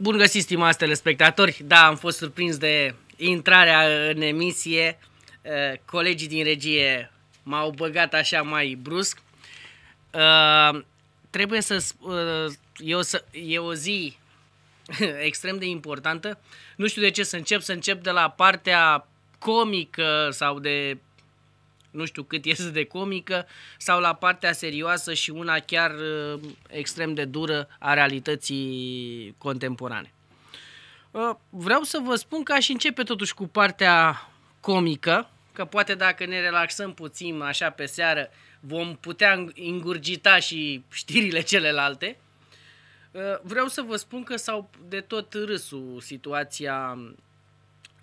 Bun găsit, stimați telespectatori! Da, am fost surprins de intrarea în emisie. Eh, colegii din regie m-au băgat așa mai brusc. Eh, trebuie să... Eh, e o, să, e o zi extrem de importantă. Nu știu de ce să încep. Să încep de la partea comică sau de nu știu cât este de comică, sau la partea serioasă și una chiar uh, extrem de dură a realității contemporane. Uh, vreau să vă spun că aș începe totuși cu partea comică, că poate dacă ne relaxăm puțin așa pe seară, vom putea ingurgita și știrile celelalte. Uh, vreau să vă spun că s-au de tot râsul situația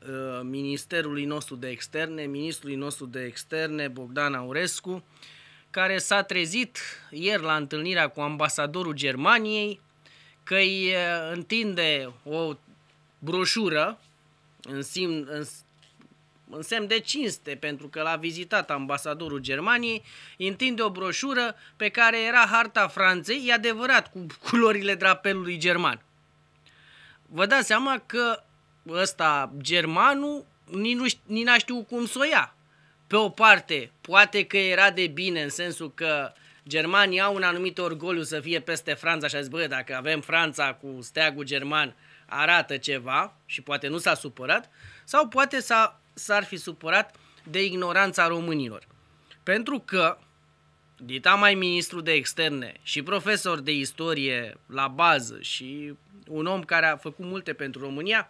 Uh, Ministerului nostru de Externe, ministrului nostru de Externe Bogdan Aurescu, care s-a trezit ieri la întâlnirea cu ambasadorul Germaniei, că îi uh, întinde o broșură în, sim, în, în semn de cinste, pentru că l-a vizitat ambasadorul Germaniei, întinde o broșură pe care era harta Franței, e adevărat, cu culorile drapelului german. Vă dați seama că ăsta, germanul, nici, nu, nici n-a știut cum să o ia. Pe o parte, poate că era de bine în sensul că Germania au un anumit orgoliu să fie peste Franța și a zis, bă, dacă avem Franța cu steagul german, arată ceva și poate nu s-a supărat, sau poate s-a, s-ar fi supărat de ignoranța românilor. Pentru că Dita mai ministru de externe și profesor de istorie la bază și un om care a făcut multe pentru România,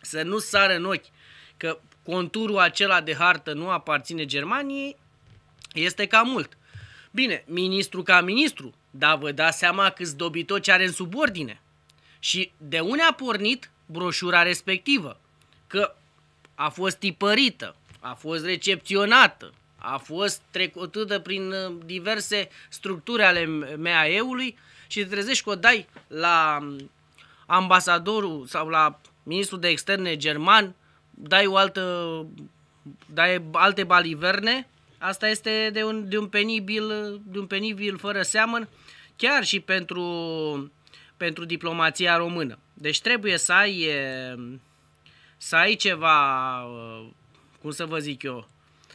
să nu sară în ochi că conturul acela de hartă nu aparține Germaniei, este cam mult. Bine, ministru ca ministru, dar vă dați seama câți dobitoci are în subordine. Și de unde a pornit broșura respectivă? Că a fost tipărită, a fost recepționată, a fost trecută prin uh, diverse structuri ale MAE-ului și te trezești că o dai la um, ambasadorul sau la ministrul de externe german, dai o altă, dai alte baliverne, asta este de un, de un penibil, de un penibil fără seamăn, chiar și pentru, pentru diplomația română. Deci trebuie să ai, să ai ceva, uh, cum să vă zic eu,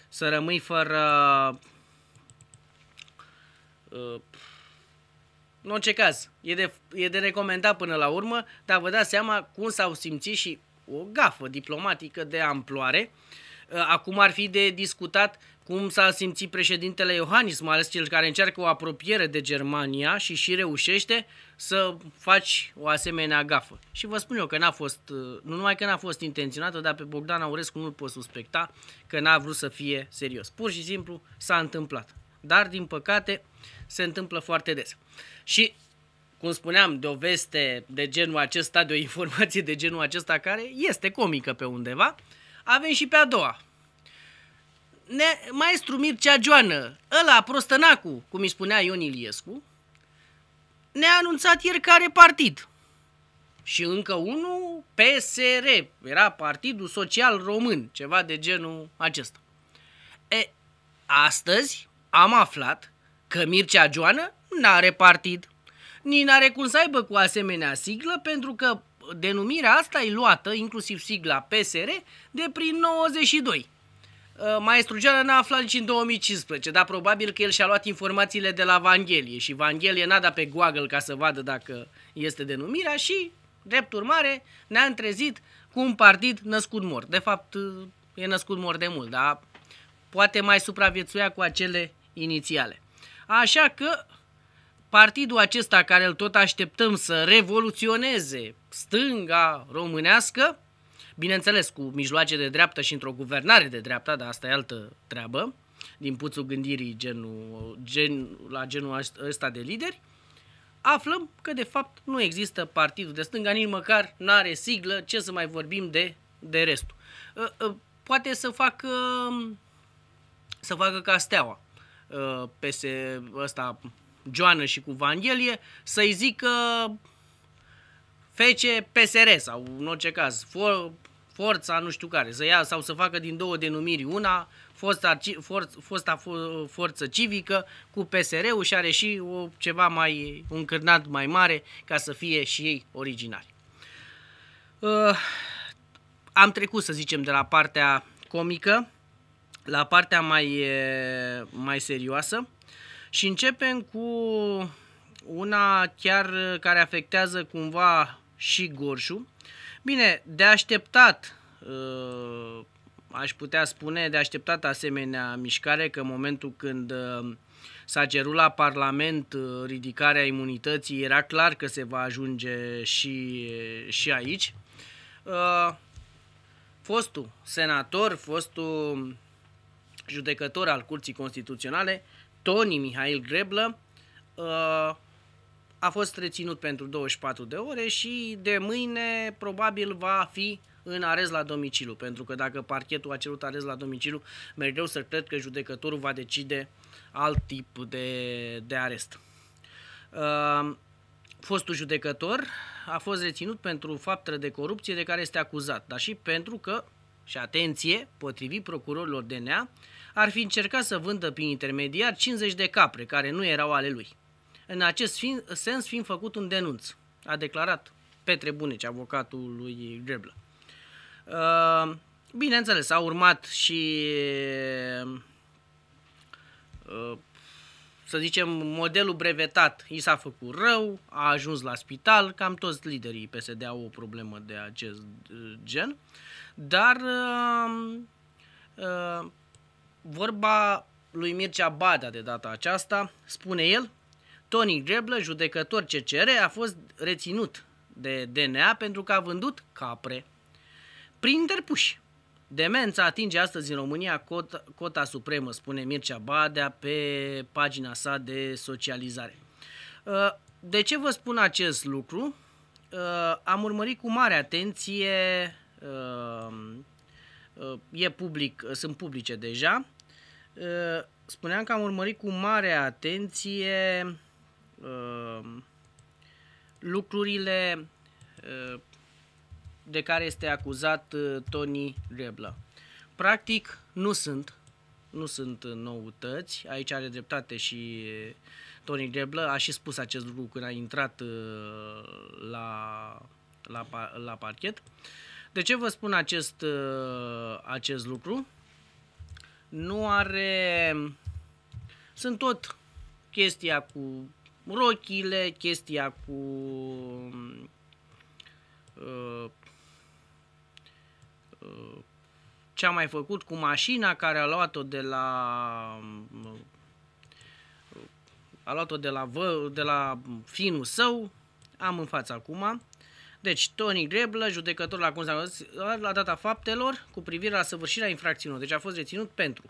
să rămâi fără uh, în orice caz, e de, e de recomandat până la urmă, dar vă dați seama cum s-au simțit și o gafă diplomatică de amploare. Uh, acum ar fi de discutat cum s-a simțit președintele Iohannis, mai ales cel care încearcă o apropiere de Germania și și reușește să faci o asemenea gafă. Și vă spun eu că n-a fost, uh, nu numai că n-a fost intenționată, dar pe Bogdan Aurescu nu-l pot suspecta că n-a vrut să fie serios. Pur și simplu s-a întâmplat. Dar, din păcate, uh, se întâmplă foarte des. Și, cum spuneam, de o veste de genul acesta, de o informație de genul acesta care este comică pe undeva, avem și pe a doua. Ne, maestru Mircea Joană, ăla prostănacu, cum îi spunea Ion Iliescu, ne-a anunțat ieri care partid. Și încă unul, PSR, era Partidul Social Român, ceva de genul acesta. E, astăzi am aflat că Mircea Joană n-are partid. Nici n-are cum să aibă cu asemenea siglă pentru că denumirea asta e luată, inclusiv sigla PSR, de prin 92. Ă, maestru Joană n-a aflat nici în 2015, dar probabil că el și-a luat informațiile de la Vanghelie și Vanghelie n-a dat pe Google ca să vadă dacă este denumirea și, drept urmare, ne-a întrezit cu un partid născut mort. De fapt, e născut mort de mult, dar poate mai supraviețuia cu acele inițiale. Așa că partidul acesta care îl tot așteptăm să revoluționeze stânga românească, bineînțeles cu mijloace de dreaptă și într-o guvernare de dreapta, dar asta e altă treabă, din puțul gândirii genul, gen, la genul ăsta de lideri, aflăm că de fapt nu există partidul de stânga, nici măcar nu are siglă, ce să mai vorbim de, de restul. Ă, ă, poate să facă, să facă ca steaua. Uh, peste ăsta Joană și cu Vanghelie să-i zică fece PSR sau în orice caz for, forța nu știu care să ia sau să facă din două denumiri una fosta, for, fosta for, forță civică cu PSR-ul și are și o, ceva mai un cârnat mai mare ca să fie și ei originari. Uh, am trecut să zicem de la partea comică la partea mai, mai serioasă și începem cu una chiar care afectează cumva și gorșul. Bine, de așteptat, ă, aș putea spune, de așteptat asemenea mișcare, că în momentul când ă, s-a cerut la Parlament ă, ridicarea imunității, era clar că se va ajunge și, și aici. Fostul senator, fostul judecător al Curții Constituționale, Toni Mihail Greblă, uh, a fost reținut pentru 24 de ore și de mâine probabil va fi în arest la domiciliu, pentru că dacă parchetul a cerut arest la domiciliu, mereu să cred că judecătorul va decide alt tip de, de arest. Uh, fostul judecător a fost reținut pentru faptă de corupție de care este acuzat, dar și pentru că, și atenție, potrivit procurorilor DNA, ar fi încercat să vândă prin intermediar 50 de capre care nu erau ale lui. În acest fin, sens fiind făcut un denunț, a declarat Petre Buneci, avocatul lui Greblă. Uh, bineînțeles, a urmat și uh, să zicem, modelul brevetat i s-a făcut rău, a ajuns la spital, cam toți liderii PSD au o problemă de acest uh, gen, dar Vorba lui Mircea Bada de data aceasta, spune el, Tony Greblă, judecător CCR, a fost reținut de DNA pentru că a vândut capre prin interpuși. Demența atinge astăzi în România cota, cota supremă, spune Mircea Badea pe pagina sa de socializare. Uh, de ce vă spun acest lucru? Uh, am urmărit cu mare atenție, uh, e public, sunt publice deja, Ă, spuneam că am urmărit cu mare atenție ă, lucrurile ă, de care este acuzat Tony Rebla. Practic, nu sunt, nu sunt noutăți. Aici are dreptate și Tony Rebla a și spus acest lucru când a intrat la, la, la parchet. De ce vă spun acest, acest lucru? nu are... Sunt tot chestia cu rochile, chestia cu... Uh, uh, ce a mai făcut cu mașina care a luat-o de la uh, a luat-o de la, vă, de la finul său, am în față acum, deci, Tony Greblă, judecător la Constanța, la data faptelor cu privire la săvârșirea infracțiunilor, deci a fost reținut pentru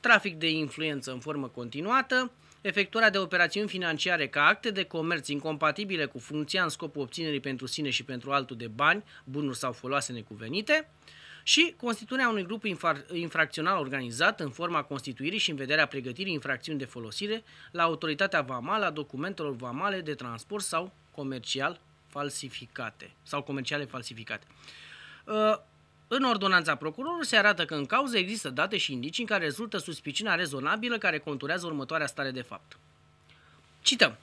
trafic de influență în formă continuată, efectuarea de operațiuni financiare ca acte de comerț incompatibile cu funcția în scopul obținerii pentru sine și pentru altul de bani, bunuri sau foloase necuvenite, și constituirea unui grup infracțional organizat în forma constituirii și în vederea pregătirii infracțiuni de folosire la autoritatea vamală a documentelor vamale de transport sau comercial falsificate sau comerciale falsificate. Uh, în ordonanța procurorului se arată că în cauză există date și indicii în care rezultă suspiciunea rezonabilă care conturează următoarea stare de fapt. Cităm.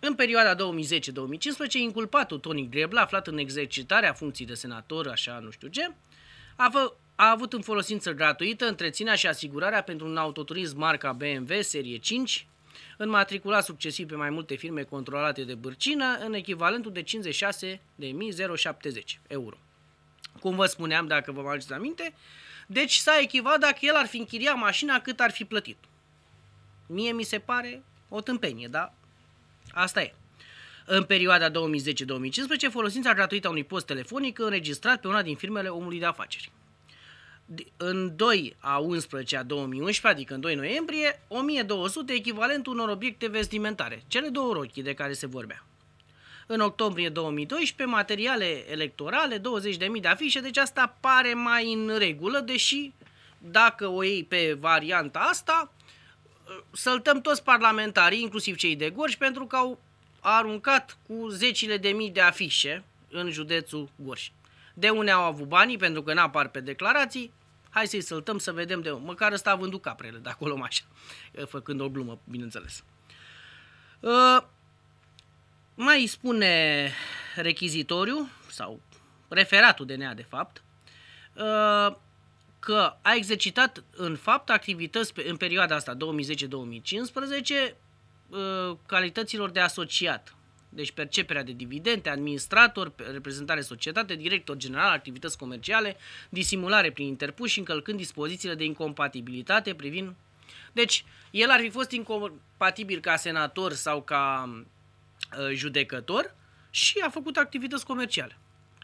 În perioada 2010-2015, inculpatul Tony Grebla, aflat în exercitarea funcției de senator, așa nu știu ce, a, fă, a avut în folosință gratuită întreținerea și asigurarea pentru un autoturism marca BMW serie 5 înmatriculat succesiv pe mai multe firme controlate de bârcină în echivalentul de 56.070 euro. Cum vă spuneam, dacă vă mai aminte, deci s-a echivat dacă el ar fi închiriat mașina cât ar fi plătit. Mie mi se pare o tâmpenie, dar asta e. În perioada 2010-2015, folosința gratuită a unui post telefonic înregistrat pe una din firmele omului de afaceri în 2 a 11 a 2011, adică în 2 noiembrie, 1200 echivalent unor obiecte vestimentare, cele două rochii de care se vorbea. În octombrie 2012, materiale electorale, 20.000 de afișe, deci asta pare mai în regulă, deși dacă o iei pe varianta asta, săltăm toți parlamentarii, inclusiv cei de Gorj, pentru că au aruncat cu zecile de mii de afișe în județul Gorj. De unde au avut banii, pentru că n-apar pe declarații, hai să-i săltăm să vedem de... Măcar ăsta a vândut caprele de acolo, așa, făcând o glumă, bineînțeles. Uh, mai spune rechizitoriu, sau referatul de nea, de fapt, uh, că a exercitat în fapt activități pe, în perioada asta 2010-2015 ă, calităților de asociat deci perceperea de dividende, administrator, reprezentare societate, director general, activități comerciale, disimulare prin interpuși și încălcând dispozițiile de incompatibilitate privind... Deci, el ar fi fost incompatibil ca senator sau ca uh, judecător și a făcut activități comerciale.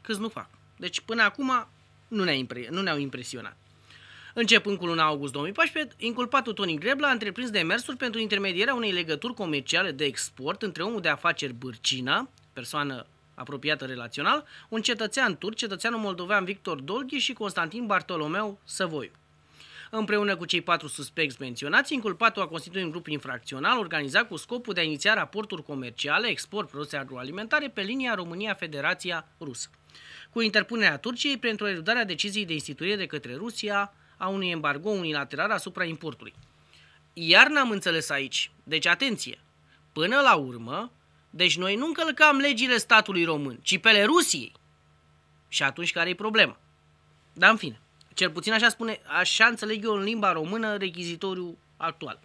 Câți nu fac. Deci, până acum, nu ne-au impre- ne impresionat. Începând cu luna august 2014, inculpatul Tony Grebla a întreprins demersuri pentru intermedierea unei legături comerciale de export între omul de afaceri Bârcina, persoană apropiată relațional, un cetățean turc, cetățeanul moldovean Victor Dolghi și Constantin Bartolomeu Săvoiu. Împreună cu cei patru suspecți menționați, inculpatul a constituit un grup infracțional organizat cu scopul de a iniția raporturi comerciale, export produse agroalimentare pe linia România-Federația Rusă, cu interpunerea Turciei pentru eludarea deciziei de instituire de către Rusia a unui embargo unilateral asupra importului. Iar n-am înțeles aici. Deci, atenție! Până la urmă, deci noi nu încălcam legile statului român, ci pele Rusiei. Și atunci care e problema? Dar în fine, cel puțin așa spune, așa înțeleg eu în limba română rechizitoriu actual.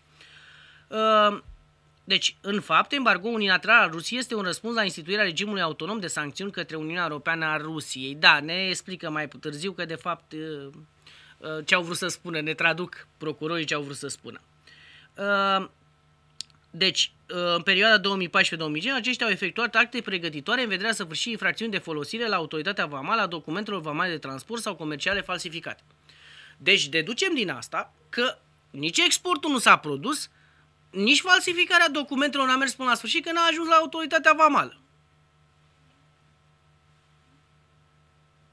Ă, deci, în fapt, embargo unilateral al Rusiei este un răspuns la instituirea regimului autonom de sancțiuni către Uniunea Europeană a Rusiei. Da, ne explică mai târziu că, de fapt, ă, Uh, ce au vrut să spună, ne traduc procurorii ce au vrut să spună. Uh, deci, uh, în perioada 2014-2015, aceștia au efectuat acte pregătitoare în vederea săvârșirii infracțiuni de folosire la autoritatea vamală a documentelor vamale de transport sau comerciale falsificate. Deci, deducem din asta că nici exportul nu s-a produs, nici falsificarea documentelor n-a mers până la sfârșit, că n-a ajuns la autoritatea vamală.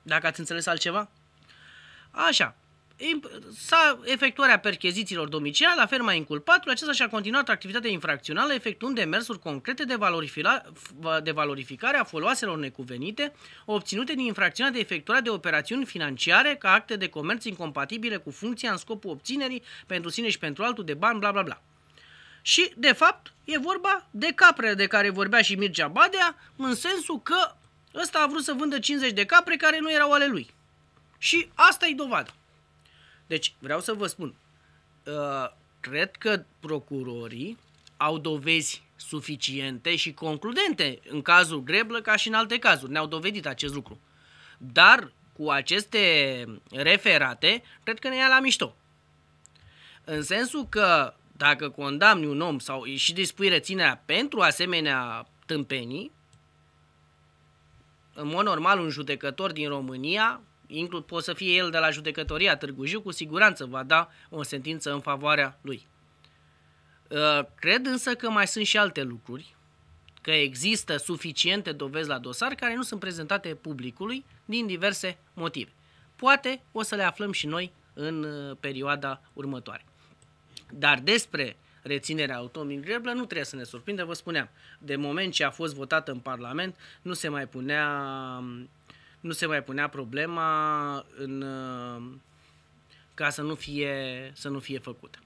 Dacă ați înțeles altceva? Așa s-a efectuarea percheziților domiciliare la ferma inculpatului, acesta și-a continuat activitatea infracțională efectuând demersuri concrete de, de valorificare a foloaselor necuvenite obținute din infracțiunea de efectuare de operațiuni financiare ca acte de comerț incompatibile cu funcția în scopul obținerii pentru sine și pentru altul de bani, bla bla bla. Și, de fapt, e vorba de capre de care vorbea și Mircea Badea, în sensul că ăsta a vrut să vândă 50 de capre care nu erau ale lui. Și asta e dovada. Deci, vreau să vă spun, uh, cred că procurorii au dovezi suficiente și concludente în cazul Greblă ca și în alte cazuri. Ne-au dovedit acest lucru. Dar cu aceste referate, cred că ne ia la mișto. În sensul că dacă condamni un om sau și dispui reținerea pentru asemenea tâmpenii, în mod normal un judecător din România inclu, poate să fie el de la judecătoria Târgu Jiu, cu siguranță va da o sentință în favoarea lui. Uh, cred însă că mai sunt și alte lucruri, că există suficiente dovezi la dosar care nu sunt prezentate publicului din diverse motive. Poate o să le aflăm și noi în uh, perioada următoare. Dar despre reținerea autonomii greblă nu trebuie să ne surprindă, vă spuneam. De moment ce a fost votată în Parlament, nu se mai punea um, nu se mai punea problema în, uh, ca să nu fie, să nu fie făcută.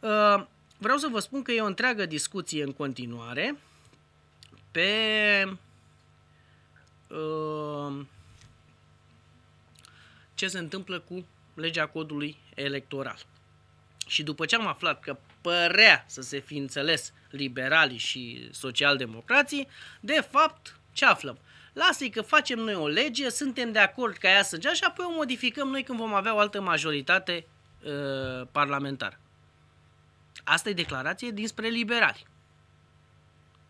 Uh, vreau să vă spun că e o întreagă discuție în continuare pe uh, ce se întâmplă cu legea codului electoral. Și după ce am aflat că părea să se fi înțeles liberalii și socialdemocrații, de fapt, ce aflăm? lasă-i că facem noi o lege, suntem de acord ca ea să și apoi o modificăm noi când vom avea o altă majoritate uh, parlamentară. Asta e declarație dinspre liberali.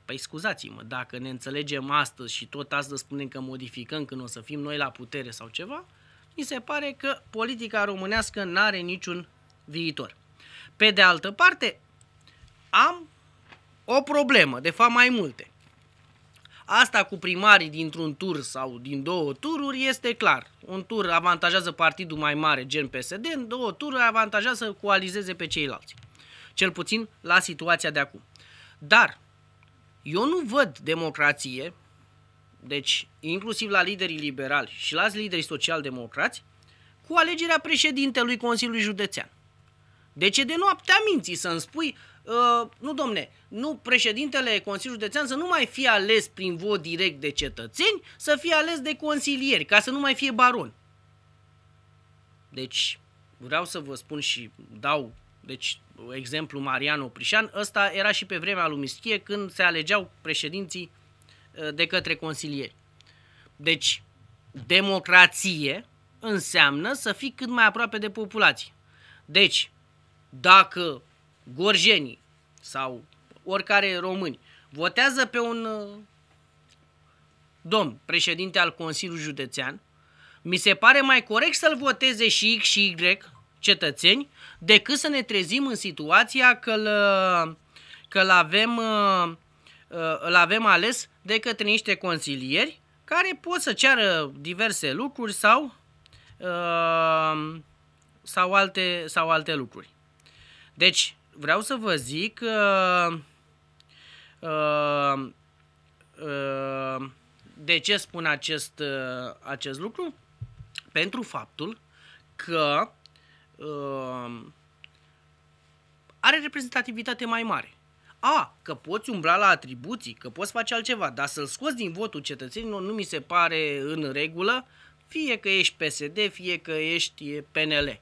Păi scuzați-mă, dacă ne înțelegem astăzi și tot astăzi spunem că modificăm când o să fim noi la putere sau ceva, mi se pare că politica românească nu are niciun viitor. Pe de altă parte, am o problemă, de fapt mai multe. Asta cu primarii dintr-un tur sau din două tururi este clar. Un tur avantajează partidul mai mare, gen PSD, în două tururi avantajează să coalizeze pe ceilalți. Cel puțin la situația de acum. Dar eu nu văd democrație, deci inclusiv la liderii liberali și la liderii social-democrați, cu alegerea președintelui Consiliului Județean. De ce de noaptea minții să-mi spui Uh, nu, domne, nu președintele Consiliului Județean să nu mai fie ales prin vot direct de cetățeni, să fie ales de consilieri, ca să nu mai fie baron. Deci, vreau să vă spun și dau deci, exemplu Marian Oprișan, ăsta era și pe vremea lui Mischie când se alegeau președinții uh, de către consilieri. Deci, democrație înseamnă să fii cât mai aproape de populație. Deci, dacă gorjenii sau oricare români votează pe un uh, domn președinte al Consiliului Județean, mi se pare mai corect să-l voteze și X și Y cetățeni decât să ne trezim în situația că îl, uh, că l avem, uh, îl avem ales de către niște consilieri care pot să ceară diverse lucruri sau, sau, alte, sau alte lucruri. Deci, vreau să vă zic uh, uh, uh, de ce spun acest, uh, acest lucru? Pentru faptul că uh, are reprezentativitate mai mare. A, că poți umbla la atribuții, că poți face altceva, dar să-l scoți din votul cetățenilor nu mi se pare în regulă, fie că ești PSD, fie că ești PNL.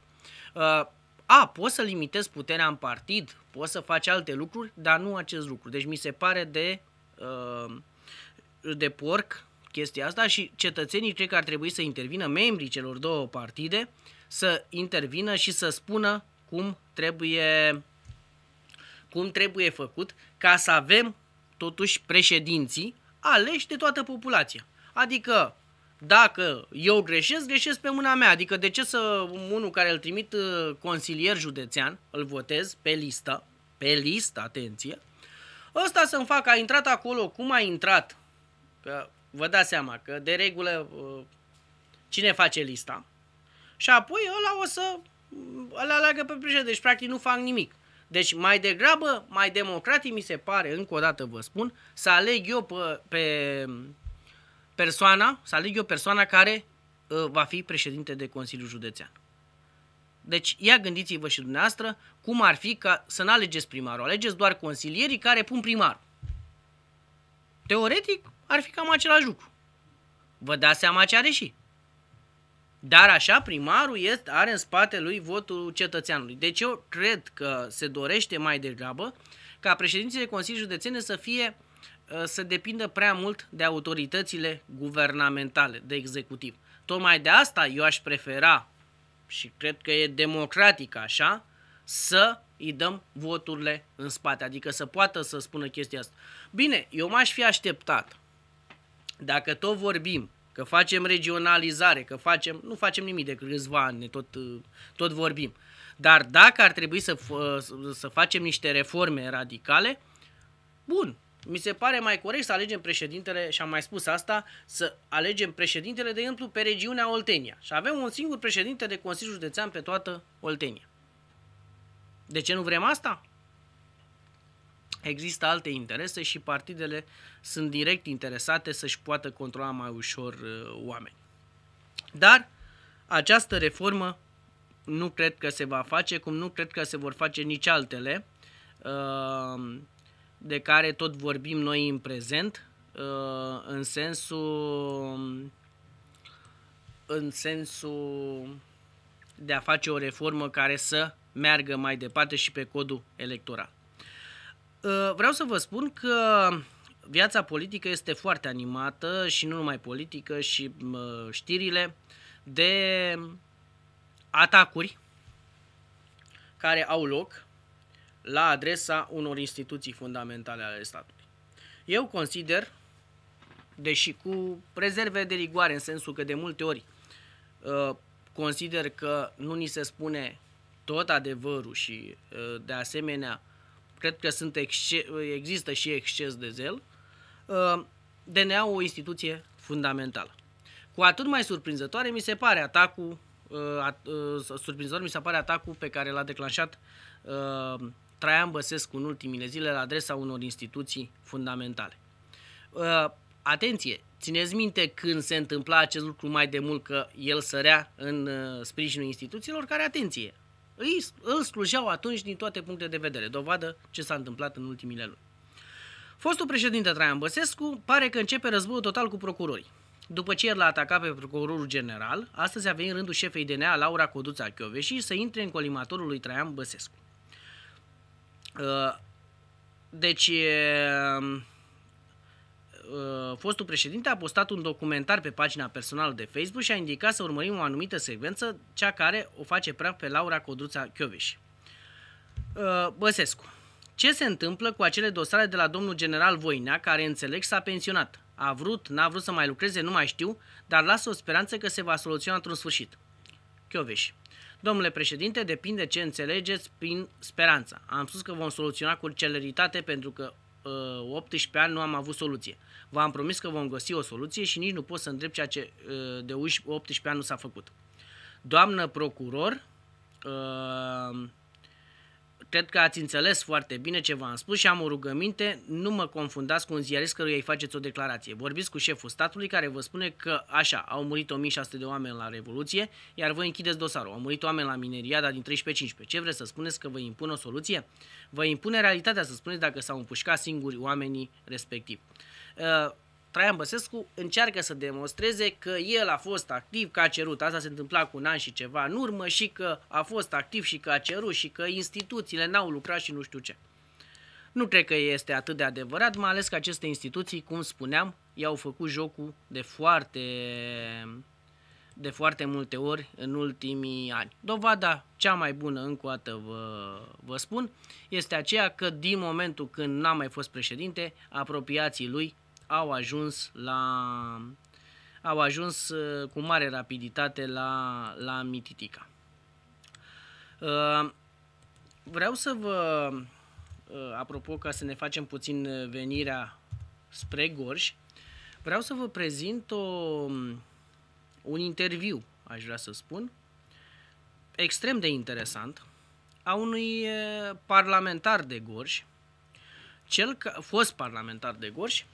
Uh, a, poți să limitezi puterea în partid, poți să faci alte lucruri, dar nu acest lucru. Deci mi se pare de, uh, de porc chestia asta și cetățenii cred că ar trebui să intervină, membrii celor două partide, să intervină și să spună cum trebuie, cum trebuie făcut ca să avem totuși președinții aleși de toată populația. Adică dacă eu greșesc, greșesc pe mâna mea. Adică de ce să unul care îl trimit uh, consilier județean, îl votez pe listă, pe listă, atenție, ăsta să-mi facă, a intrat acolo, cum a intrat, că vă dați seama că de regulă uh, cine face lista, și apoi ăla o să îl mm, aleagă pe președinte, deci practic nu fac nimic. Deci mai degrabă, mai democratic mi se pare, încă o dată vă spun, să aleg eu pe, pe persoana, să aleg eu persoana care uh, va fi președinte de Consiliul Județean. Deci ia gândiți-vă și dumneavoastră cum ar fi ca să nu alegeți primarul, alegeți doar consilierii care pun primarul. Teoretic ar fi cam același lucru. Vă dați seama ce are și. Dar așa primarul este, are în spate lui votul cetățeanului. Deci eu cred că se dorește mai degrabă ca președinții de Consiliul Județene să fie Uh, să depindă prea mult de autoritățile guvernamentale, de executiv. Tocmai de asta eu aș prefera, și cred că e democratic așa, să îi dăm voturile în spate, adică să poată să spună chestia asta. Bine, eu m-aș fi așteptat, dacă tot vorbim că facem regionalizare, că facem, nu facem nimic de câțiva ani, ne tot, uh, tot vorbim, dar dacă ar trebui să, uh, să facem niște reforme radicale, bun, mi se pare mai corect să alegem președintele, și am mai spus asta, să alegem președintele, de exemplu, pe regiunea Oltenia. Și avem un singur președinte de Consiliu Județean pe toată Oltenia. De ce nu vrem asta? Există alte interese și partidele sunt direct interesate să-și poată controla mai ușor uh, oameni. Dar această reformă nu cred că se va face, cum nu cred că se vor face nici altele. Uh, de care tot vorbim noi în prezent, uh, în sensul în sensul de a face o reformă care să meargă mai departe și pe codul electoral. Uh, vreau să vă spun că viața politică este foarte animată și nu numai politică și uh, știrile de atacuri care au loc la adresa unor instituții fundamentale ale statului. Eu consider, deși cu rezerve de rigoare, în sensul că de multe ori uh, consider că nu ni se spune tot adevărul și uh, de asemenea cred că sunt exce- există și exces de zel, uh, dna o instituție fundamentală. Cu atât mai surprinzătoare mi se pare atacul, surprinzător mi se pare atacul pe care l-a declanșat Traian Băsescu în ultimile zile la adresa unor instituții fundamentale. Uh, atenție, țineți minte când se întâmpla acest lucru mai de mult că el sărea în uh, sprijinul instituțiilor care, atenție, îi, îl slujeau atunci din toate punctele de vedere, dovadă ce s-a întâmplat în ultimile luni. Fostul președinte Traian Băsescu pare că începe războiul total cu procurorii. După ce el l-a atacat pe procurorul general, astăzi a venit rândul șefei DNA Laura Coduța Chioveși să intre în colimatorul lui Traian Băsescu. Ă, deci, ă, fostul președinte a postat un documentar pe pagina personală de Facebook și a indicat să urmărim o anumită secvență, cea care o face praf pe Laura Codruța Chioveș. Ă, Băsescu. Ce se întâmplă cu acele dosare de la domnul general Voinea, care înțeleg s-a pensionat? A vrut, n-a vrut să mai lucreze, nu mai știu, dar lasă o speranță că se va soluționa într-un sfârșit. Chioveș. Domnule președinte, depinde ce înțelegeți prin speranța. Am spus că vom soluționa cu celeritate pentru că 18 uh, ani nu am avut soluție. V-am promis că vom găsi o soluție și nici nu pot să întreb ceea ce uh, de 18 ani nu s-a făcut. Doamnă procuror, uh, Cred că ați înțeles foarte bine ce v-am spus și am o rugăminte, nu mă confundați cu un ziarist căruia îi faceți o declarație. Vorbiți cu șeful statului care vă spune că, așa, au murit 1600 de oameni la Revoluție, iar voi închideți dosarul. Au murit oameni la mineriada din 13-15. Ce vreți să spuneți că vă impun o soluție? Vă impune realitatea să spuneți dacă s-au împușcat singuri oamenii respectiv. Uh, Traian Băsescu încearcă să demonstreze că el a fost activ, că a cerut. Asta se întâmpla cu un an și ceva în urmă și că a fost activ și că a cerut și că instituțiile n-au lucrat și nu știu ce. Nu cred că este atât de adevărat, mai ales că aceste instituții, cum spuneam, i-au făcut jocul de foarte, de foarte multe ori în ultimii ani. Dovada cea mai bună, încă o dată vă, vă spun, este aceea că din momentul când n-a mai fost președinte, apropiații lui au ajuns la au ajuns uh, cu mare rapiditate la, la Mititica. Uh, vreau să vă, uh, apropo, ca să ne facem puțin venirea spre Gorj, vreau să vă prezint o, um, un interviu, aș vrea să spun, extrem de interesant, a unui parlamentar de Gorj, cel fost parlamentar de Gorj,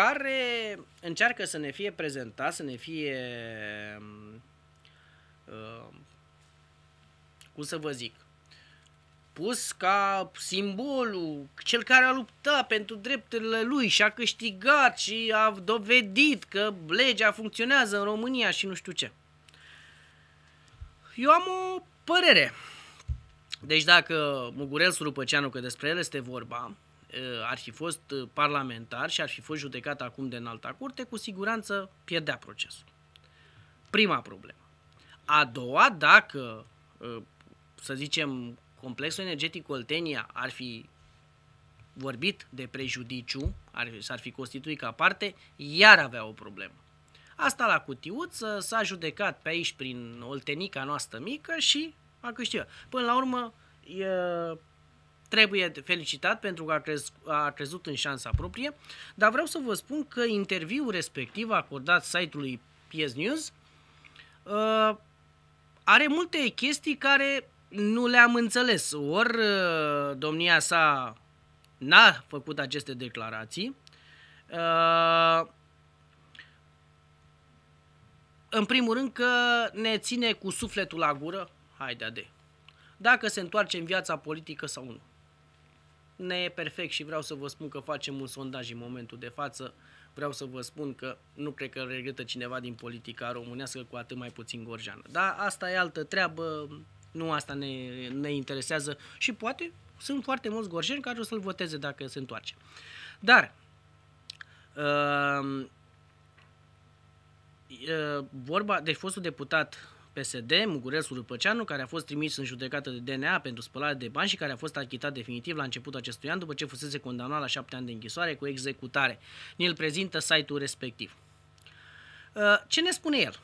care încearcă să ne fie prezentat, să ne fie, um, um, cum să vă zic, pus ca simbolul, cel care a luptat pentru drepturile lui și a câștigat și a dovedit că legea funcționează în România și nu știu ce. Eu am o părere. Deci dacă Mugurel Surupăceanu, că despre el este vorba, ar fi fost parlamentar și ar fi fost judecat acum de înalta curte, cu siguranță pierdea procesul. Prima problemă. A doua, dacă, să zicem, complexul energetic Oltenia ar fi vorbit de prejudiciu, ar, s-ar fi constituit ca parte, iar avea o problemă. Asta la cutiuță s-a judecat pe aici prin Oltenica noastră mică și a câștigat. Până la urmă, e, trebuie felicitat pentru că a, crez, a crezut în șansa proprie, dar vreau să vă spun că interviul respectiv acordat site-ului PS News uh, are multe chestii care nu le-am înțeles. Ori uh, domnia sa n-a făcut aceste declarații, uh, în primul rând că ne ține cu sufletul la gură, haide de, dacă se întoarce în viața politică sau nu ne e perfect și vreau să vă spun că facem un sondaj în momentul de față. Vreau să vă spun că nu cred că regretă cineva din politica românească cu atât mai puțin gorjană. Dar asta e altă treabă, nu asta ne, ne interesează și poate sunt foarte mulți gorjeni care o să-l voteze dacă se întoarce. Dar uh, uh, vorba de fostul deputat PSD, Mugurel Surupăceanu, care a fost trimis în judecată de DNA pentru spălare de bani și care a fost achitat definitiv la începutul acestui an după ce fusese condamnat la șapte ani de închisoare cu executare. Ne-l prezintă site-ul respectiv. Uh, ce ne spune el?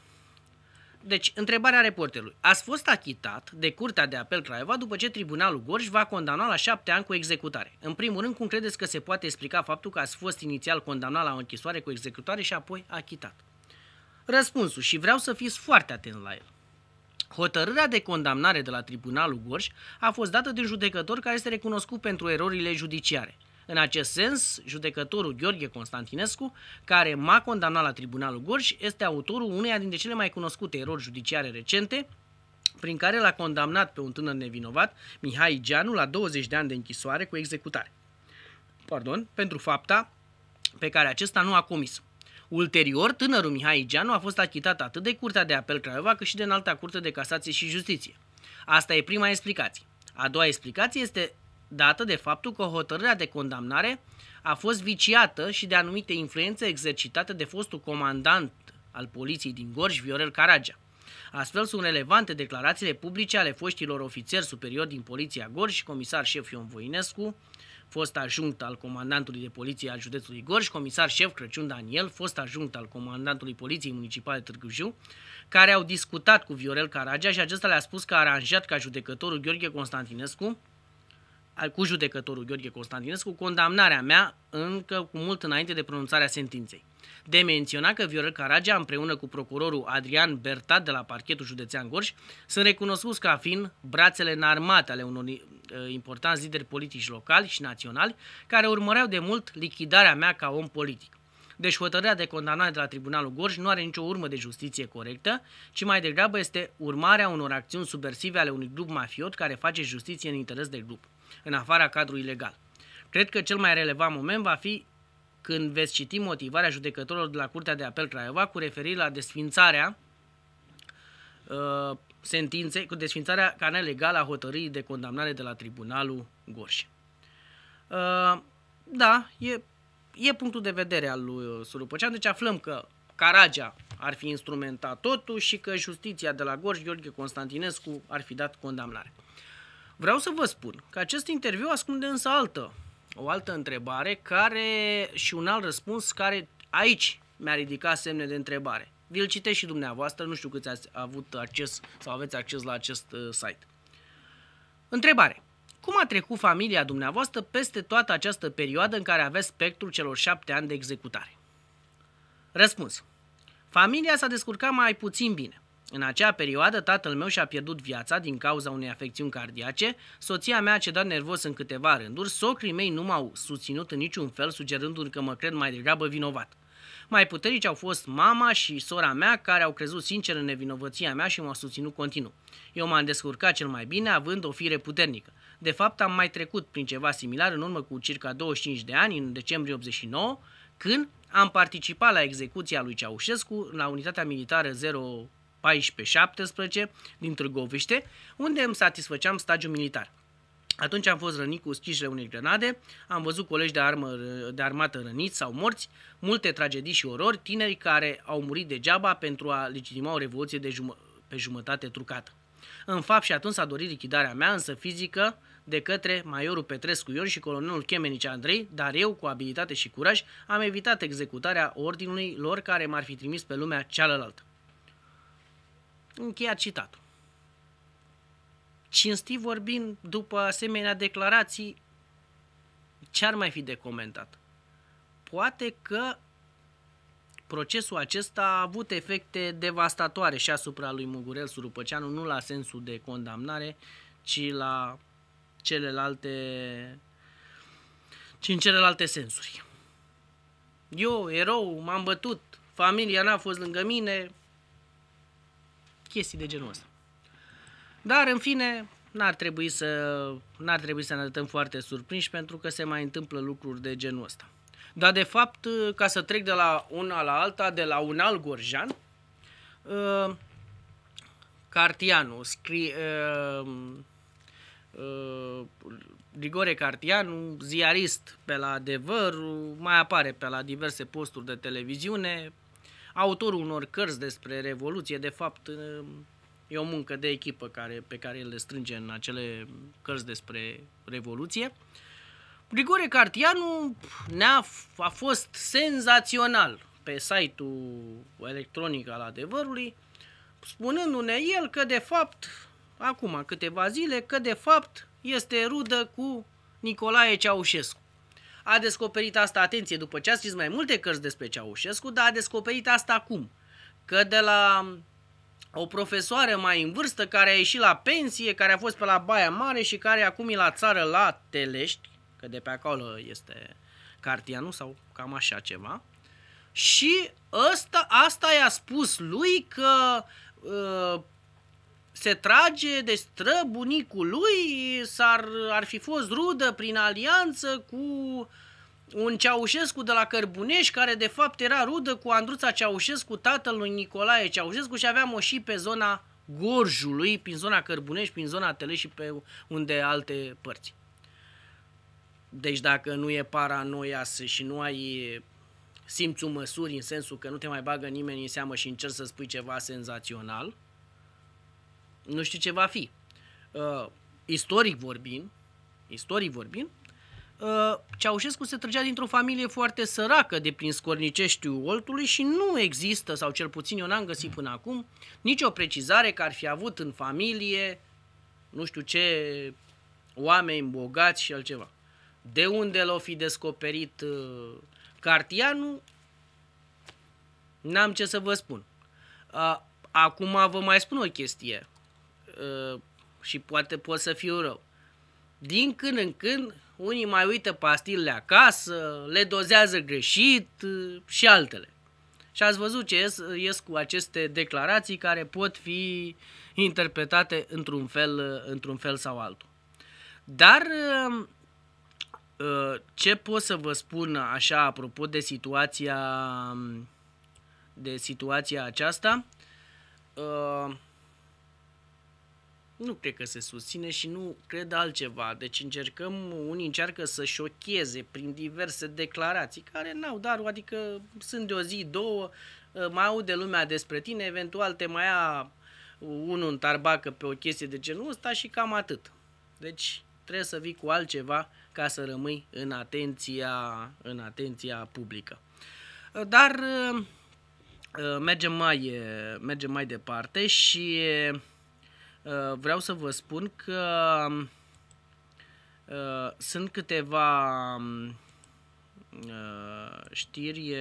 Deci, întrebarea reporterului. Ați fost achitat de Curtea de Apel Craiova după ce Tribunalul Gorj va condamna la șapte ani cu executare. În primul rând, cum credeți că se poate explica faptul că ați fost inițial condamnat la o închisoare cu executare și apoi achitat? Răspunsul și vreau să fiți foarte atent la el. Hotărârea de condamnare de la Tribunalul Gorj a fost dată de un judecător care este recunoscut pentru erorile judiciare. În acest sens, judecătorul Gheorghe Constantinescu, care m-a condamnat la Tribunalul Gorj, este autorul uneia dintre cele mai cunoscute erori judiciare recente, prin care l-a condamnat pe un tânăr nevinovat, Mihai Geanu, la 20 de ani de închisoare cu executare. Pardon, pentru fapta pe care acesta nu a comis-o. Ulterior, tânărul Mihai Geanu a fost achitat atât de Curtea de Apel Craiova cât și de Înalta Curte de Casație și Justiție. Asta e prima explicație. A doua explicație este dată de faptul că hotărârea de condamnare a fost viciată și de anumite influențe exercitate de fostul comandant al poliției din Gorj, Viorel Caragea. Astfel sunt relevante declarațiile publice ale foștilor ofițeri superiori din Poliția Gorj și comisar șef Ion Voinescu, fost ajunct al comandantului de poliție al județului Gorj, comisar șef Crăciun Daniel, fost ajunct al comandantului poliției municipale Târgu Jiu, care au discutat cu Viorel Caragea și acesta le-a spus că a aranjat ca judecătorul Gheorghe Constantinescu cu judecătorul Gheorghe Constantinescu condamnarea mea încă cu mult înainte de pronunțarea sentinței. De menționat că Viorel Caragea împreună cu procurorul Adrian Bertat de la parchetul județean Gorj sunt recunoscuți ca fiind brațele înarmate ale unor eh, importanți lideri politici locali și naționali care urmăreau de mult lichidarea mea ca om politic. Deci hotărârea de condamnare de la Tribunalul Gorj nu are nicio urmă de justiție corectă, ci mai degrabă este urmarea unor acțiuni subversive ale unui grup mafiot care face justiție în interes de grup în afara cadrului legal. Cred că cel mai relevant moment va fi când veți citi motivarea judecătorilor de la Curtea de Apel Craiova cu referire la desfințarea uh, sentinței, cu desfințarea ca nelegală a hotărârii de condamnare de la Tribunalul Gorj. Uh, da, e, e punctul de vedere al lui uh, Surupăcean, deci aflăm că Caragea ar fi instrumentat totul și că justiția de la Gorj, Gheorghe Constantinescu, ar fi dat condamnare. Vreau să vă spun că acest interviu ascunde însă altă, o altă întrebare care și un alt răspuns care aici mi-a ridicat semne de întrebare. Vi-l citesc și dumneavoastră, nu știu câți ați avut acces sau aveți acces la acest uh, site. Întrebare. Cum a trecut familia dumneavoastră peste toată această perioadă în care aveți spectrul celor șapte ani de executare? Răspuns. Familia s-a descurcat mai puțin bine. În acea perioadă, tatăl meu și-a pierdut viața din cauza unei afecțiuni cardiace, soția mea a cedat nervos în câteva rânduri, socrii mei nu m-au susținut în niciun fel, sugerându-mi că mă cred mai degrabă vinovat. Mai puternici au fost mama și sora mea, care au crezut sincer în nevinovăția mea și m-au susținut continuu. Eu m-am descurcat cel mai bine, având o fire puternică. De fapt, am mai trecut prin ceva similar în urmă cu circa 25 de ani, în decembrie 89, când am participat la execuția lui Ceaușescu la unitatea militară 0 14-17 din Târgoviște, unde îmi satisfăceam stagiul militar. Atunci am fost rănit cu schișele unei grenade, am văzut colegi de, armă, de armată răniți sau morți, multe tragedii și orori, tineri care au murit degeaba pentru a legitima o revoluție de jum- pe jumătate trucată. În fapt și atunci s-a dorit lichidarea mea, însă fizică, de către majorul Petrescu Ion și colonelul Chemenici Andrei, dar eu, cu abilitate și curaj, am evitat executarea ordinului lor care m-ar fi trimis pe lumea cealaltă. Încheiat citatul. Cinstit vorbind, după asemenea declarații, ce ar mai fi de comentat? Poate că procesul acesta a avut efecte devastatoare și asupra lui Mugurel Surupăceanu, nu la sensul de condamnare, ci la celelalte ci în celelalte sensuri. Eu, erou, m-am bătut, familia n-a fost lângă mine, chestii de genul ăsta. Dar, în fine, n-ar trebui să, n-ar trebui să ne dăm foarte surprinși pentru că se mai întâmplă lucruri de genul ăsta. Dar, de fapt, ca să trec de la una la alta, de la un alt gorjan, uh, Cartianu, scri, uh, uh, Rigore Cartianu, ziarist pe la adevăr, mai apare pe la diverse posturi de televiziune, autorul unor cărți despre Revoluție, de fapt, e o muncă de echipă care, pe care el le strânge în acele cărți despre Revoluție. Grigore Cartianu ne-a, a fost senzațional pe site-ul electronic al adevărului, spunându-ne el că de fapt, acum câteva zile, că de fapt este rudă cu Nicolae Ceaușescu a descoperit asta, atenție, după ce a scris mai multe cărți despre Ceaușescu, dar a descoperit asta acum, că de la o profesoară mai în vârstă care a ieșit la pensie, care a fost pe la Baia Mare și care acum e la țară la Telești, că de pe acolo este Cartianu sau cam așa ceva, și ăsta, asta i-a spus lui că uh, se trage de străbunicul lui, s-ar, ar fi fost rudă prin alianță cu un Ceaușescu de la Cărbunești, care de fapt era rudă cu Andruța Ceaușescu, tatăl lui Nicolae Ceaușescu și aveam-o și pe zona Gorjului, prin zona Cărbunești, prin zona Tele și pe unde alte părți. Deci dacă nu e paranoia și nu ai simțul măsuri în sensul că nu te mai bagă nimeni în seamă și încerci să spui ceva senzațional, nu știu ce va fi. Uh, istoric vorbind, istoric vorbind, uh, Ceaușescu se trăgea dintr-o familie foarte săracă de prin Scorniceștiul Oltului și nu există, sau cel puțin eu n-am găsit până acum, nicio precizare că ar fi avut în familie nu știu ce oameni bogați și altceva. De unde l-o fi descoperit uh, Cartianu, n-am ce să vă spun. Uh, acum vă mai spun o chestie. Uh, și poate pot să fiu rău. Din când în când, unii mai uită pastilele acasă, le dozează greșit uh, și altele. Și ați văzut ce ies, uh, ies cu aceste declarații care pot fi interpretate într-un fel, într-un fel sau altul. Dar ce pot să vă spun așa apropo de situația um, de situația aceasta? nu cred că se susține și nu cred altceva. Deci încercăm, unii încearcă să șocheze prin diverse declarații care n-au darul, adică sunt de o zi, două, ă, mai aude lumea despre tine, eventual te mai ia unul în tarbacă pe o chestie de genul ăsta și cam atât. Deci trebuie să vii cu altceva ca să rămâi în atenția, în atenția publică. Ă, dar ă, mergem mai, mergem mai departe și Uh, vreau să vă spun că um, uh, sunt câteva um, uh, știri,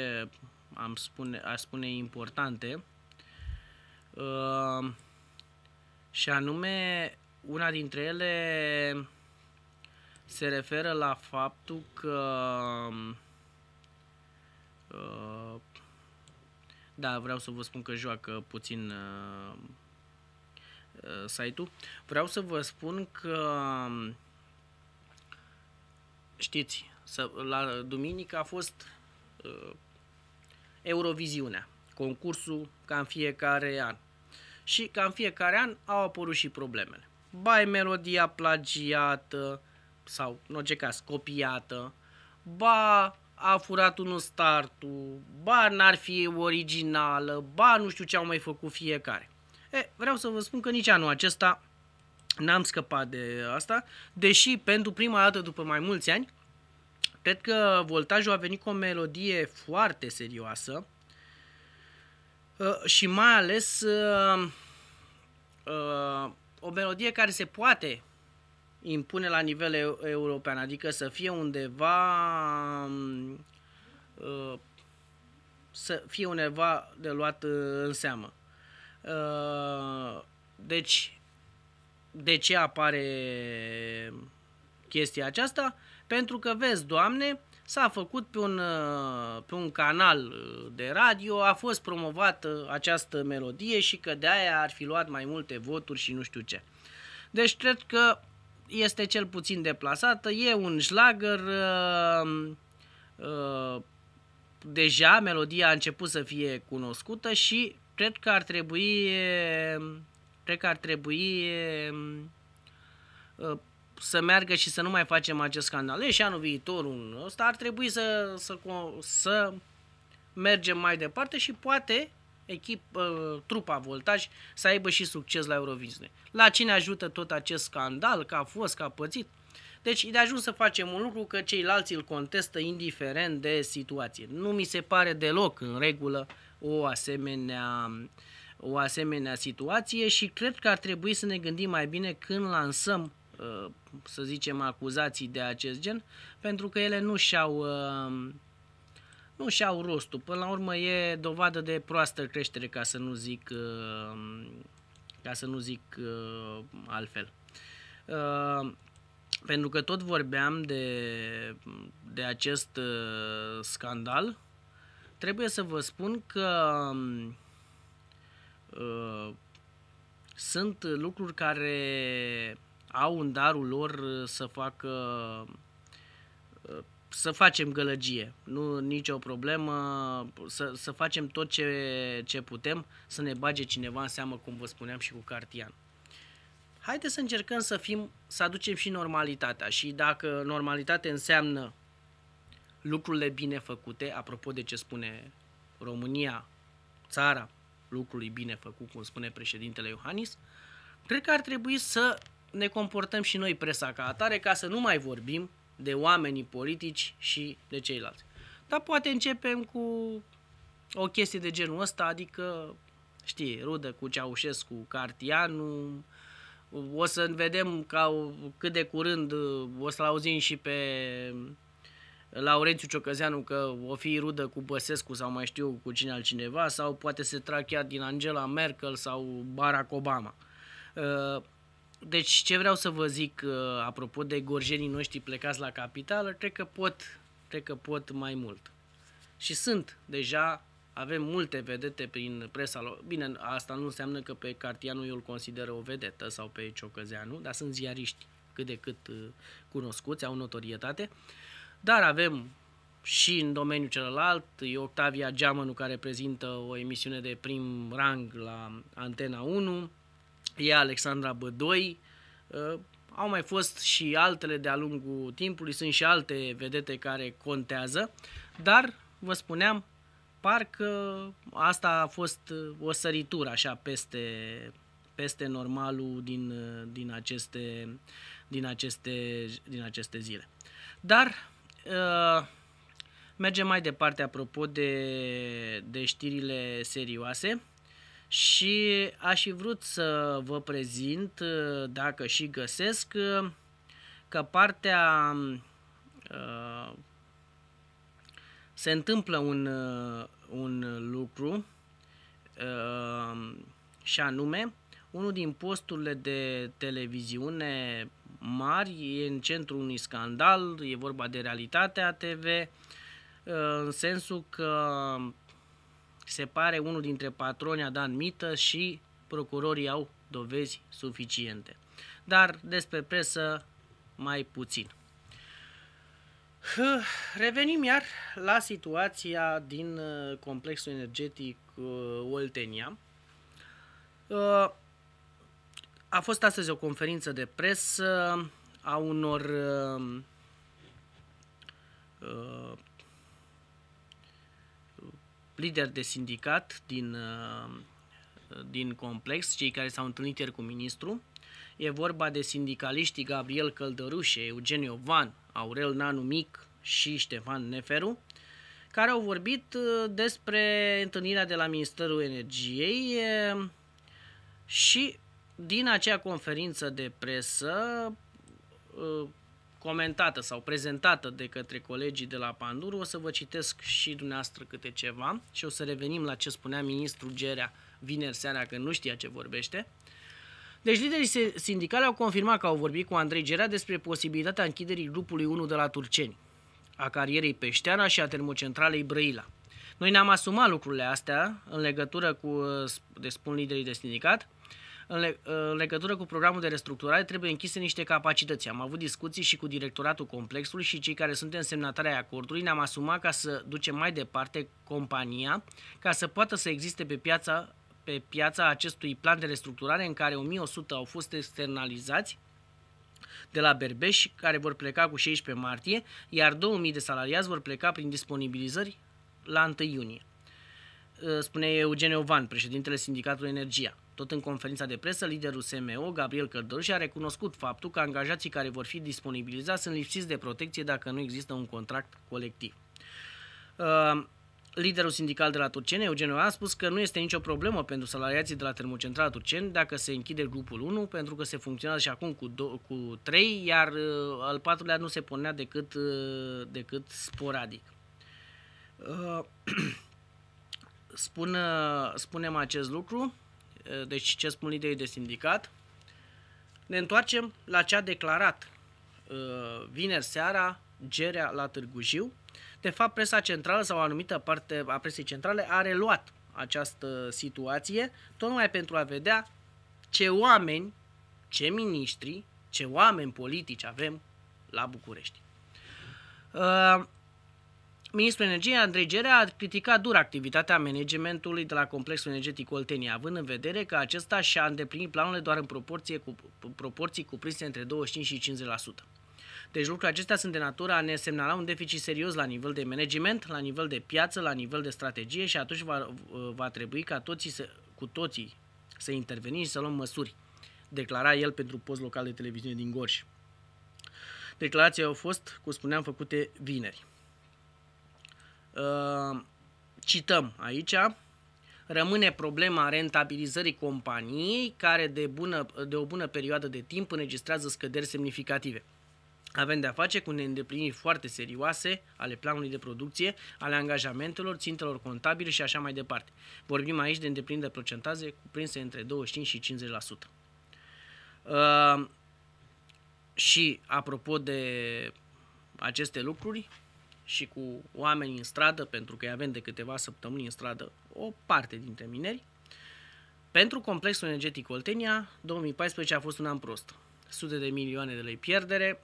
am spune, aș spune, importante și anume una dintre ele se referă la faptul că um, da, vreau să vă spun că joacă puțin Uh, site-ul. Vreau să vă spun că um, știți, să, la duminică a fost uh, Euroviziunea, concursul ca în fiecare an. Și ca în fiecare an au apărut și problemele. Bai melodia plagiată sau, în orice caz, copiată, ba a furat unul startul, ba n-ar fi originală, ba nu știu ce au mai făcut fiecare. E, vreau să vă spun că nici anul acesta n-am scăpat de asta, deși pentru prima dată după mai mulți ani, cred că voltajul a venit cu o melodie foarte serioasă și mai ales o melodie care se poate impune la nivel european, adică să fie undeva să fie undeva de luat în seamă. Uh, deci, de ce apare chestia aceasta? Pentru că, vezi, Doamne, s-a făcut pe un, uh, pe un canal de radio, a fost promovată uh, această melodie și că de aia ar fi luat mai multe voturi și nu știu ce. Deci cred că este cel puțin deplasată, e un șlagăr, uh, uh, deja melodia a început să fie cunoscută și cred că ar trebui ehm, cred că ar trebui ehm, ă, să meargă și să nu mai facem acest scandal. E și anul un ăsta ar trebui să, să, să mergem mai departe și poate echip, ă, trupa Voltaj să aibă și succes la Eurovizne. La cine ajută tot acest scandal, că a fost, că a pățit? Deci de ajuns să facem un lucru că ceilalți îl contestă indiferent de situație. Nu mi se pare deloc în regulă o asemenea o asemenea situație și cred că ar trebui să ne gândim mai bine când lansăm uh, să zicem acuzații de acest gen, pentru că ele nu și-au uh, nu și-au rostul. Până la urmă e dovadă de proastă creștere, ca să nu zic uh, ca să nu zic altfel. Pentru că tot vorbeam de, de acest scandal trebuie să vă spun că uh, sunt lucruri care au în darul lor să facă uh, să facem gălăgie, nu nicio problemă, să, să facem tot ce, ce putem, să ne bage cineva în seamă, cum vă spuneam și cu Cartian. Haideți să încercăm să fim, să aducem și normalitatea și dacă normalitate înseamnă lucrurile bine făcute, apropo de ce spune România, țara lucrului bine făcut, cum spune președintele Iohannis, cred că ar trebui să ne comportăm și noi presa ca atare ca să nu mai vorbim de oamenii politici și de ceilalți. Dar poate începem cu o chestie de genul ăsta, adică, știi, rudă cu Ceaușescu, Cartianu, o să vedem ca cât de curând o să-l auzim și pe Laurențiu Ciocăzeanu că o fi rudă cu Băsescu sau mai știu cu cine altcineva sau poate se trag chiar din Angela Merkel sau Barack Obama. Uh, deci ce vreau să vă zic uh, apropo de gorjenii noștri plecați la capitală, cred că pot, cred că pot mai mult. Și sunt deja avem multe vedete prin presa lor. Bine, asta nu înseamnă că pe Cartianu eu îl consideră o vedetă sau pe Ciocăzeanu, dar sunt ziariști cât de cât uh, cunoscuți, au notorietate. Uh, dar avem și în domeniul celălalt, e Octavia Geamănu care prezintă o emisiune de prim rang la Antena 1, e Alexandra Bădoi, uh, au mai fost și altele de-a lungul timpului, sunt și alte vedete care contează, dar, vă spuneam, parcă asta a fost uh, o săritură așa peste, peste normalul din, uh, din, aceste, din, aceste, din aceste zile. Dar Uh, mergem mai departe apropo de, de știrile serioase și aș fi vrut să vă prezint, uh, dacă și găsesc, uh, că partea se întâmplă un, un lucru și anume unul din posturile de televiziune mari, e în centru unui scandal, e vorba de realitatea TV, uh, în sensul că se pare unul dintre patronii dat Mită și procurorii au dovezi suficiente. Dar despre presă mai puțin. Revenim iar la situația din uh, complexul energetic uh, Oltenia. A fost astăzi o conferință de presă a unor uh, uh, lideri de sindicat din, uh, din complex, cei care s-au întâlnit ieri cu ministru. E vorba de sindicaliștii Gabriel Căldărușe, Eugen Iovan, Aurel Nanu Mic și Ștefan Neferu, care au vorbit uh, despre întâlnirea de la Ministerul Energiei uh, și din acea conferință de presă uh, comentată sau prezentată de către colegii de la Panduru, o să vă citesc și dumneavoastră câte ceva și o să revenim la ce spunea ministrul Gerea vineri seara, că nu știa ce vorbește. Deci liderii sindicali au confirmat că au vorbit cu Andrei Gerea despre posibilitatea închiderii grupului 1 de la Turceni, a carierei Peșteana și a termocentralei Brăila. Noi ne-am asumat lucrurile astea în legătură cu, uh, de spun liderii de sindicat, în, le, în uh, legătură cu programul de restructurare trebuie închise niște capacități. Am avut discuții și cu directoratul complexului și cei care suntem semnatari ai acordului ne-am asumat ca să ducem mai departe compania, ca să poată să existe pe piața, pe piața acestui plan de restructurare în care 1100 au fost externalizați de la Berbeș, care vor pleca cu 16 martie, iar 2000 de salariați vor pleca prin disponibilizări la 1 iunie uh, spune Eugen Ovan, președintele Sindicatului Energia. Tot în conferința de presă, liderul SMO, Gabriel și a recunoscut faptul că angajații care vor fi disponibilizați sunt lipsiți de protecție dacă nu există un contract colectiv. Uh, Liderul sindical de la Turcene, Eugeniu a spus că nu este nicio problemă pentru salariații de la termocentrala Turceni dacă se închide grupul 1, pentru că se funcționează și acum cu, do- cu 3, iar uh, al patrulea nu se punea decât, uh, decât sporadic. Uh, spun, uh, spunem acest lucru Eh, deci ce spun liderii de sindicat. Ne întoarcem la ce a declarat eh, vineri seara Gerea la Târgu Jiu. De fapt, presa centrală sau o anumită parte a presei centrale a reluat această situație, tocmai pentru a vedea ce oameni, ce miniștri, ce oameni politici avem la București. Uh, Ministrul Energiei Andrei Gerea a criticat dur activitatea managementului de la complexul energetic Oltenia, având în vedere că acesta și-a îndeplinit planurile doar în proporție cu, proporții cuprinse între 25 și 50%. Deci lucrurile acestea sunt de natură a ne semnala un deficit serios la nivel de management, la nivel de piață, la nivel de strategie și atunci va, va trebui ca toții să, cu toții să intervenim și să luăm măsuri, declara el pentru post local de televiziune din Gorj. Declarații au fost, cum spuneam, făcute vineri. Ehm, cităm aici, rămâne problema rentabilizării companiei care de, bună, de o bună perioadă de timp înregistrează scăderi semnificative. Avem de-a face cu neîndepliniri foarte serioase ale planului de producție, ale angajamentelor, țintelor contabile și așa mai departe. Vorbim aici de îndeplinire de procentaze cuprinse între 25 și 50%. Uh, ehm, și apropo de aceste lucruri, și cu oameni în stradă, pentru că avem de câteva săptămâni în stradă o parte dintre mineri. Pentru complexul energetic Oltenia, 2014 a fost un an prost. Sute de milioane de lei pierdere,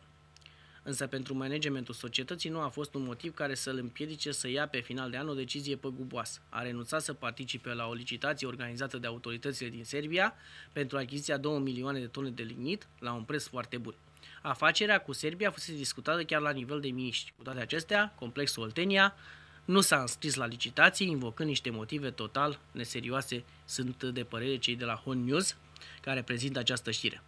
însă pentru managementul societății nu a fost un motiv care să l împiedice să ia pe final de an o decizie păguboasă. A renunțat să participe la o licitație organizată de autoritățile din Serbia pentru achiziția 2 milioane de tone de lignit la un preț foarte bun. Afacerea cu Serbia fusese discutată chiar la nivel de miniștri. Cu toate acestea, complexul Oltenia nu s-a înscris la licitații, invocând niște motive total neserioase, sunt de părere cei de la Hon News, care prezintă această știre.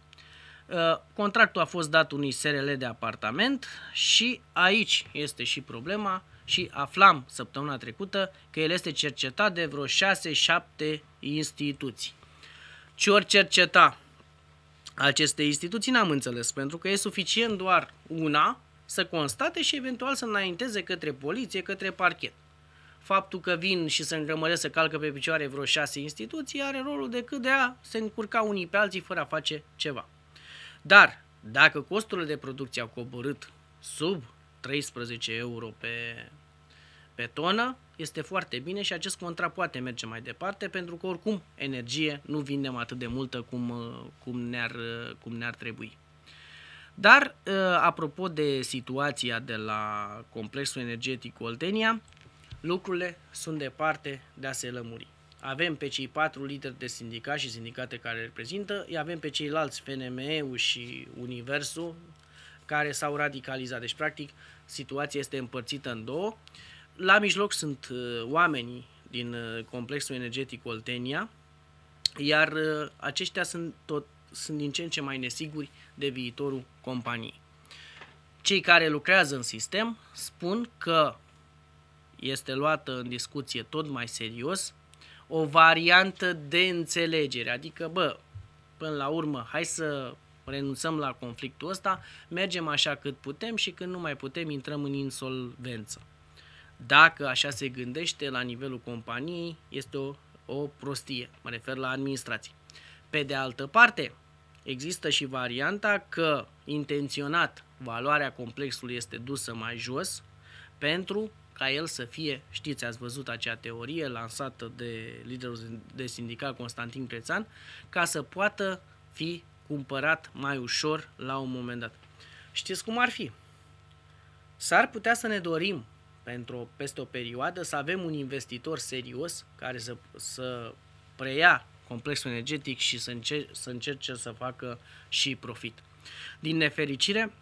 Uh, contractul a fost dat unui SRL de apartament și aici este și problema și aflam săptămâna trecută că el este cercetat de vreo 6-7 instituții. Ce ori cerceta aceste instituții n-am înțeles, pentru că e suficient doar una să constate și eventual să înainteze către poliție, către parchet. Faptul că vin și se îngrămăresc să calcă pe picioare vreo șase instituții are rolul decât de a se încurca unii pe alții fără a face ceva. Dar, dacă costurile de producție au coborât sub 13 euro pe pe tonă, este foarte bine și acest contract poate merge mai departe pentru că oricum energie nu vindem atât de multă cum, uh, cum, ne-ar, uh, cum ne-ar trebui. Dar, uh, apropo de situația de la complexul energetic Oltenia, lucrurile sunt departe de a se lămuri. Avem pe cei patru lideri de sindicat și sindicate care reprezintă, îi avem pe ceilalți FNME-ul și Universul care s-au radicalizat. Deci, practic, situația este împărțită în două. Uh, la mijloc sunt uh, oamenii din uh, complexul energetic Oltenia, iar uh, aceștia sunt, tot, sunt din ce în ce mai nesiguri de viitorul companiei. Cei care lucrează în sistem spun că este luată în discuție tot mai serios o variantă de înțelegere, adică, bă, până la urmă, hai să renunțăm la conflictul ăsta, mergem așa cât putem și când nu mai putem, intrăm în insolvență dacă așa se gândește la nivelul companiei, este o, o prostie. Mă refer la administrație. Pe de altă parte, există și varianta că intenționat valoarea complexului este dusă mai jos pentru ca el să fie, știți, ați văzut acea teorie lansată de liderul de sindicat Constantin Crețan, ca să poată fi cumpărat mai ușor la un moment dat. Știți cum ar fi? S-ar putea să ne dorim pentru peste o perioadă, să avem un investitor serios care să, să preia complexul energetic și să, încer- să încerce să facă și profit. Din nefericire,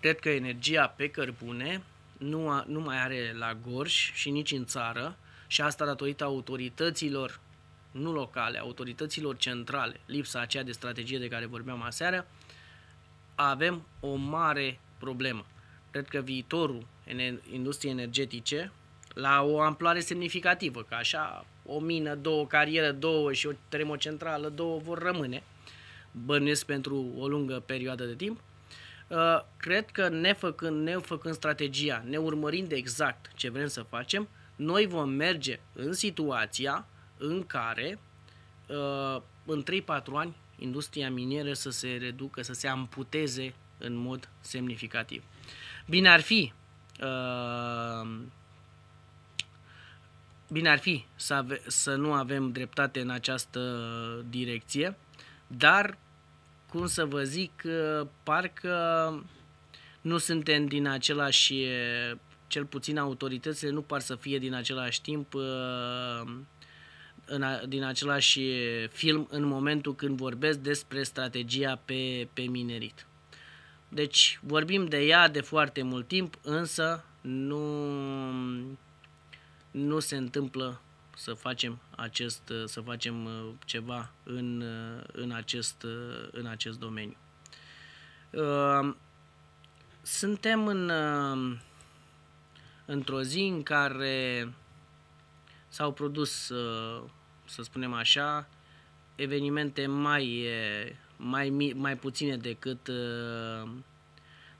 cred că energia pe cărbune nu, a, nu mai are la Gorj și nici în țară și asta datorită autorităților nu locale, autorităților centrale, lipsa aceea de strategie de care vorbeam aseară, avem o mare problemă cred că viitorul industriei energetice la o amploare semnificativă, că așa o mină, două carieră, două și o termocentrală, două vor rămâne, bănuiesc pentru o lungă perioadă de timp, uh, cred că ne făcând, ne făcând strategia, ne urmărind exact ce vrem să facem, noi vom merge în situația în care uh, în 3-4 ani industria minieră să se reducă, să se amputeze în mod semnificativ. Bine ar fi uh, bine ar fi să, ave- să nu avem dreptate în această direcție, dar, cum să vă zic, uh, parcă nu suntem din același, cel puțin autoritățile nu par să fie din același timp, uh, în a, din același film în momentul când vorbesc despre strategia pe, pe minerit. Deci vorbim de ea de foarte mult timp, însă nu, nu se întâmplă să facem, acest, să facem uh, ceva în, uh, în, acest, uh, în acest domeniu. Suntem în, într-o zi în care s-au produs, să spunem așa, evenimente mai mai, mai puține decât, uh,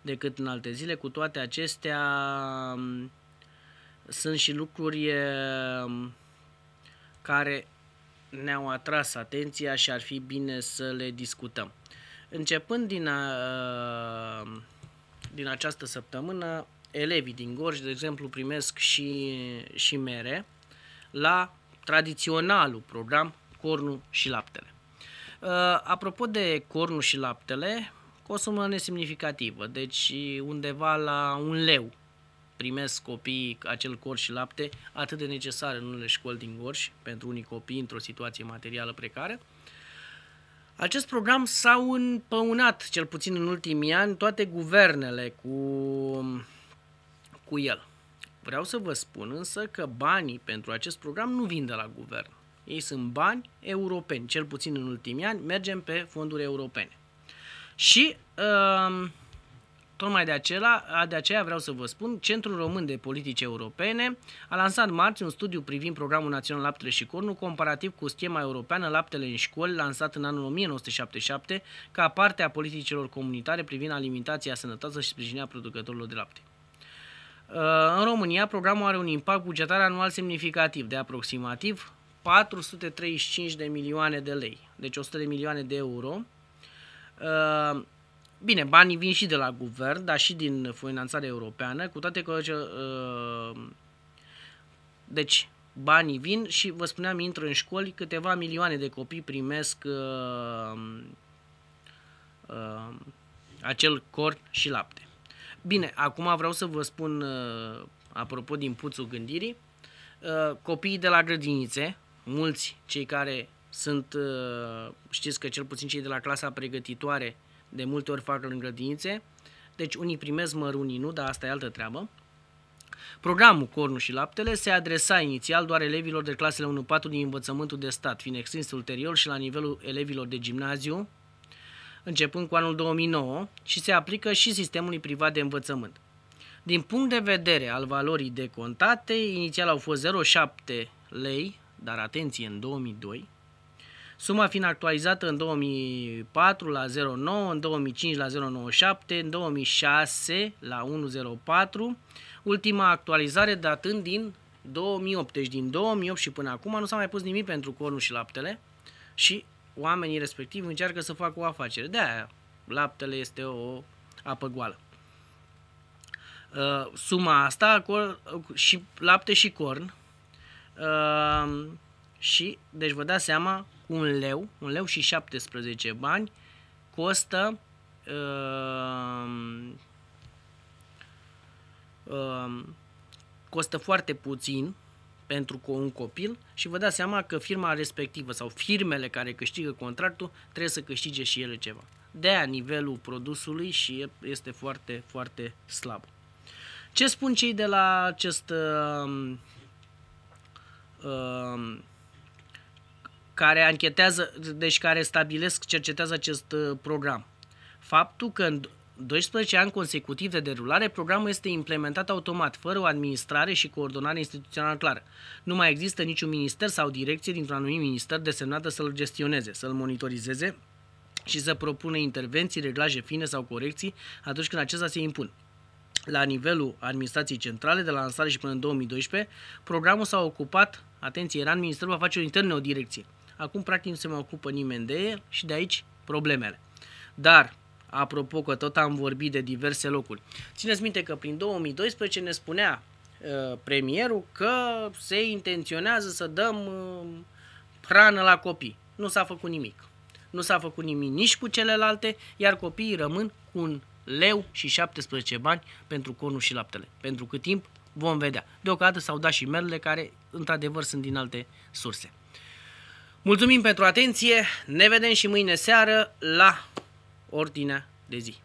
decât în alte zile. Cu toate acestea, um, sunt și lucruri um, care ne-au atras atenția și ar fi bine să le discutăm. Începând din, a, uh, din această săptămână, elevii din Gorj, de exemplu, primesc și, și mere la tradiționalul program Cornul și Laptele. Uh, apropo de cornul și laptele, o sumă nesemnificativă, deci undeva la un leu primesc copiii acel cor și lapte atât de necesar în unele școli din Gorj pentru unii copii într-o situație materială precară. Acest program s-a împăunat, cel puțin în ultimii ani, toate guvernele cu, cu el. Vreau să vă spun însă că banii pentru acest program nu vin de la guvern ei sunt bani europeni, cel puțin în ultimii ani, mergem pe fonduri europene. Și um, tocmai de, acela, de aceea vreau să vă spun, Centrul Român de Politici Europene a lansat marți un studiu privind programul național laptele și cornul comparativ cu schema europeană laptele în școli lansat în anul 1977 ca parte a politicilor comunitare privind alimentația sănătoasă și sprijinirea producătorilor de lapte. Uh, în România, programul are un impact bugetar anual semnificativ, de aproximativ 435 de milioane de lei, deci 100 de milioane de euro. Uh, bine, banii vin și de la guvern, dar și din finanțarea europeană, cu toate că... Uh, deci, banii vin și, vă spuneam, intră în școli, câteva milioane de copii primesc uh, acel corn și lapte. Bine, acum vreau să vă spun, apropo din puțul gândirii, copiii de la grădinițe mulți cei care sunt, uh, știți că cel puțin cei de la clasa pregătitoare de multe ori fac în grădinițe, deci unii primesc mărunii, nu, dar asta e altă treabă. Programul Cornul și Laptele se adresa inițial doar elevilor de clasele 1-4 din învățământul de stat, fiind extins ulterior și la nivelul elevilor de gimnaziu, începând cu anul 2009 și se aplică și sistemului privat de învățământ. Din punct de vedere al valorii decontate, inițial au fost 0,7 lei dar atenție, în 2002, suma fiind actualizată în 2004 la 0,9, în 2005 la 0,97, în 2006 la 1,04, ultima actualizare datând din 2008. Deci din 2008 și până acum nu s-a mai pus nimic pentru cornul și laptele și oamenii respectivi încearcă să facă o afacere. De aia laptele este o apă goală. Uh, suma asta și lapte și corn Ehm, și, deci vă dați seama, un leu, un leu și 17 bani costă uh, uh, costă foarte puțin pentru un copil și vă dați seama că firma respectivă sau firmele care câștigă contractul trebuie să câștige și ele ceva. De aia nivelul produsului și este foarte, foarte slab. Ce spun cei de la acest uh, Um, care anchetează, deci care stabilesc, cercetează acest uh, program. Faptul că în 12 ani consecutiv de derulare, programul este implementat automat, fără o administrare și coordonare instituțională clară. Nu mai există niciun minister sau direcție dintr-un anumit minister desemnată să-l gestioneze, să-l monitorizeze și să propune intervenții, reglaje fine sau corecții atunci când acesta se impun. La nivelul administrației centrale, de la lansare și până în 2012, programul s-a ocupat Atenție, era în Ministerul Afacerilor Interne o direcție. Acum, practic, nu se mai ocupă nimeni de el și de aici problemele. Dar, apropo că tot am vorbit de diverse locuri, țineți minte că prin 2012 ne spunea uh, premierul că se intenționează să dăm uh, hrană la copii. Nu s-a făcut nimic. Nu s-a făcut nimic nici cu celelalte, iar copiii rămân cu un leu și 17 bani pentru conul și laptele. Pentru cât timp vom vedea. Deocamdată s-au dat și merele care într-adevăr sunt din alte surse. Mulțumim pentru atenție, ne vedem și mâine seară la ordinea de zi.